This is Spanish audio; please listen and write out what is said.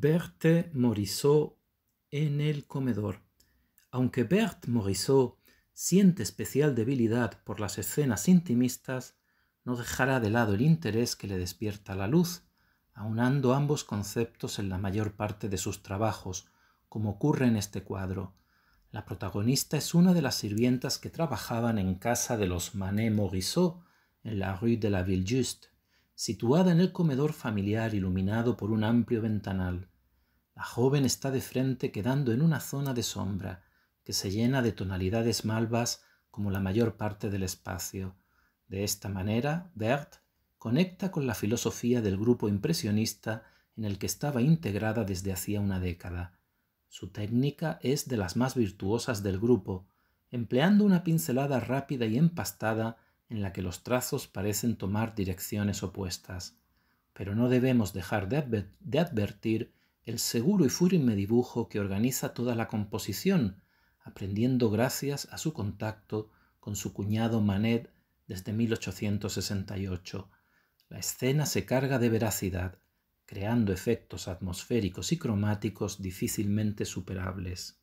Berthe Morisot en el comedor. Aunque Berthe Morisot siente especial debilidad por las escenas intimistas, no dejará de lado el interés que le despierta la luz, aunando ambos conceptos en la mayor parte de sus trabajos, como ocurre en este cuadro. La protagonista es una de las sirvientas que trabajaban en casa de los Manet Morisot, en la rue de la Ville situada en el comedor familiar iluminado por un amplio ventanal. La joven está de frente quedando en una zona de sombra que se llena de tonalidades malvas como la mayor parte del espacio. De esta manera, Bert conecta con la filosofía del grupo impresionista en el que estaba integrada desde hacía una década. Su técnica es de las más virtuosas del grupo, empleando una pincelada rápida y empastada en la que los trazos parecen tomar direcciones opuestas, pero no debemos dejar de, advertir el seguro y firme dibujo que organiza toda la composición, aprendiendo gracias a su contacto con su cuñado Manet desde 1868. La escena se carga de veracidad, creando efectos atmosféricos y cromáticos difícilmente superables.